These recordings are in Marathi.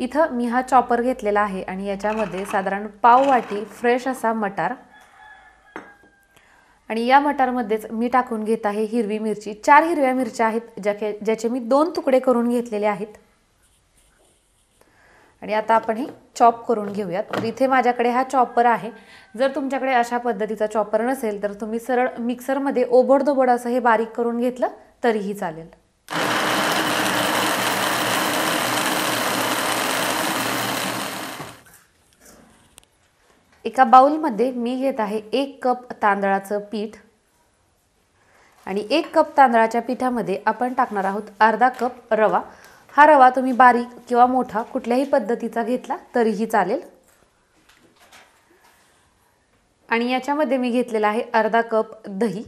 इथं मी हा चॉपर घेतलेला आहे आणि याच्यामध्ये साधारण पाव वाटी फ्रेश असा मटार आणि या मटारमध्येच मी टाकून घेत आहे हिरवी मिरची चार हिरव्या मिरच्या आहेत ज्या ज्याचे मी दोन तुकडे करून घेतलेले आहेत आणि आता आपण हे चॉप करून घेऊयात तर इथे माझ्याकडे हा चॉपर आहे जर तुमच्याकडे अशा पद्धतीचा चॉपर नसेल तर तुम्ही सरळ मिक्सरमध्ये ओबडदोबड असं हे बारीक करून घेतलं तरीही चालेल एका बाऊलमध्ये मी घेत आहे एक कप तांदळाचं पीठ आणि एक कप तांदळाच्या पिठामध्ये आपण टाकणार आहोत अर्धा कप रवा हा रवा तुम्ही बारीक किंवा मोठा कुठल्याही पद्धतीचा घेतला तरीही चालेल आणि याच्यामध्ये मी घेतलेला आहे अर्धा कप दही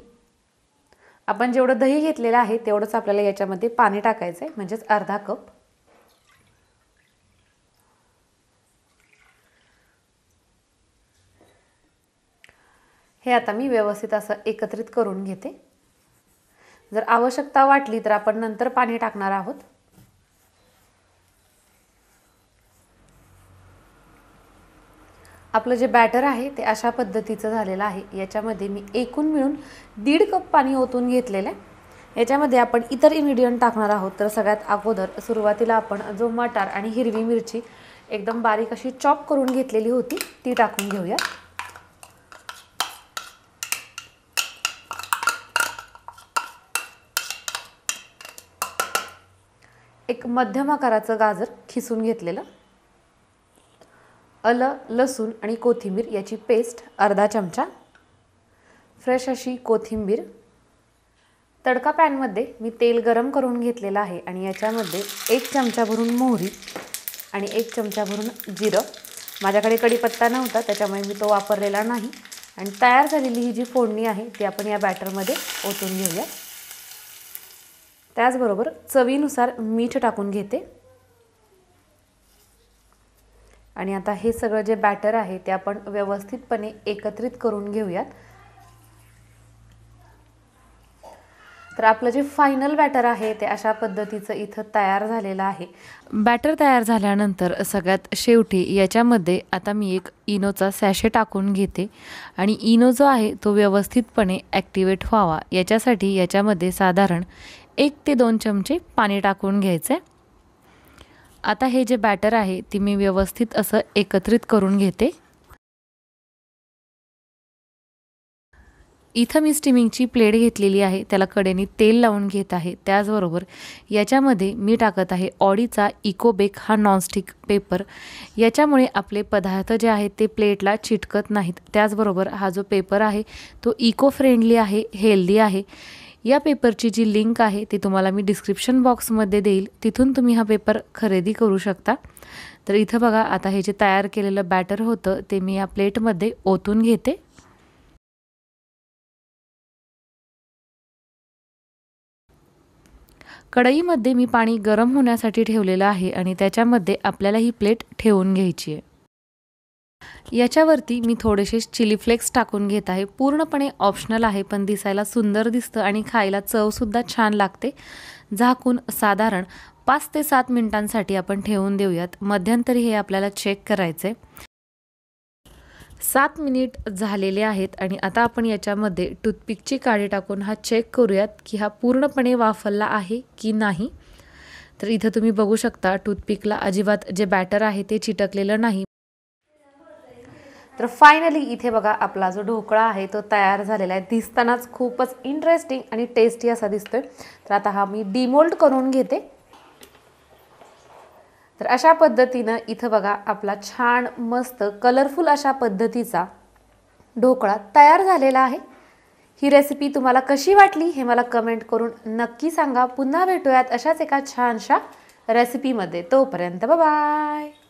आपण जेवढं दही घेतलेलं आहे तेवढंच आपल्याला याच्यामध्ये पाणी टाकायचं आहे म्हणजेच अर्धा कप हे आता मी व्यवस्थित असं एकत्रित करून घेते जर आवश्यकता वाटली तर आपण नंतर पाणी टाकणार आहोत आपलं जे बॅटर आहे ते अशा पद्धतीचं झालेलं आहे याच्यामध्ये मी एकूण मिळून दीड कप पाणी ओतून घेतलेलं आहे याच्यामध्ये आपण इतर इन्ग्रेडियंट टाकणार आहोत तर सगळ्यात अगोदर सुरुवातीला आपण जो मटार आणि हिरवी मिरची एकदम बारीक अशी चॉप करून घेतलेली होती ती टाकून घेऊया एक मध्यम आकाराचं गाजर खिसून घेतलेलं अलं लसूण आणि कोथिंबीर याची पेस्ट अर्धा चमचा फ्रेश अशी कोथिंबीर तडका पॅनमध्ये मी तेल गरम करून घेतलेलं आहे आणि याच्यामध्ये एक चमचा भरून मोहरी आणि एक चमचा भरून जिरं माझ्याकडे कढीपत्ता नव्हता त्याच्यामुळे मी तो वापरलेला नाही आणि तयार झालेली ही जी फोडणी आहे ती आपण या बॅटरमध्ये ओतून घेऊया त्याचबरोबर चवीनुसार मीठ टाकून घेते आणि आता हे सगळं जे बॅटर आहे ते आपण व्यवस्थितपणे एकत्रित करून घेऊयात तर आपलं जे फायनल बॅटर आहे ते अशा पद्धतीचं इथं तयार झालेलं आहे बॅटर तयार झाल्यानंतर सगळ्यात शेवटी याच्यामध्ये आता मी एक इनोचा सॅशे टाकून घेते आणि इनो जो आहे तो व्यवस्थितपणे ॲक्टिवेट व्हावा याच्यासाठी याच्यामध्ये साधारण एक ते दोन चमचे पाणी टाकून घ्यायचे आता हे जे बॅटर आहे ती मी व्यवस्थित असं एकत्रित करून घेते इथं मी स्टीमिंगची प्लेट घेतलेली आहे त्याला कडेने तेल लावून घेत आहे त्याचबरोबर याच्यामध्ये मी टाकत आहे ऑडीचा इकोबेक हा नॉनस्टिक पेपर याच्यामुळे आपले पदार्थ जे आहेत ते प्लेटला चिटकत नाहीत त्याचबरोबर हा जो पेपर आहे तो इको फ्रेंडली आहे हेल्दी आहे या पेपरची जी लिंक आहे ती तुम्हाला मी डिस्क्रिप्शन बॉक्समध्ये देईल तिथून तुम्ही हा पेपर खरेदी करू शकता तर इथं बघा आता हे जे तयार केलेलं बॅटर होतं ते मी या प्लेटमध्ये ओतून घेते कढईमध्ये मी पाणी गरम होण्यासाठी ठेवलेलं आहे आणि त्याच्यामध्ये आपल्याला ही प्लेट ठेवून घ्यायची आहे याच्यावरती मी थोडेसे चिली फ्लेक्स टाकून घेत आहे पूर्णपणे ऑप्शनल आहे पण दिसायला सुंदर दिसतं आणि खायला चवसुद्धा छान लागते झाकून साधारण पाच ते सात मिनिटांसाठी आपण ठेवून देऊयात मध्यंतरी हे आपल्याला चेक करायचे सात मिनिट झालेले आहेत आणि आता आपण याच्यामध्ये टूथपिकची काळी टाकून हा चेक करूयात की हा पूर्णपणे वाफलला आहे की नाही तर इथं तुम्ही बघू शकता टूथपिकला अजिबात जे बॅटर आहे ते चिटकलेलं नाही तर फायनली इथे बघा आपला जो ढोकळा आहे तो तयार झालेला आहे दिसतानाच खूपच इंटरेस्टिंग आणि टेस्टी असा दिसतोय तर आता हा मी डिमोल्ड करून घेते तर अशा पद्धतीनं इथं बघा आपला छान मस्त कलरफुल अशा पद्धतीचा ढोकळा तयार झालेला आहे ही रेसिपी तुम्हाला कशी वाटली हे मला कमेंट करून नक्की सांगा पुन्हा भेटूयात अशाच एका छानशा रेसिपीमध्ये तोपर्यंत बाय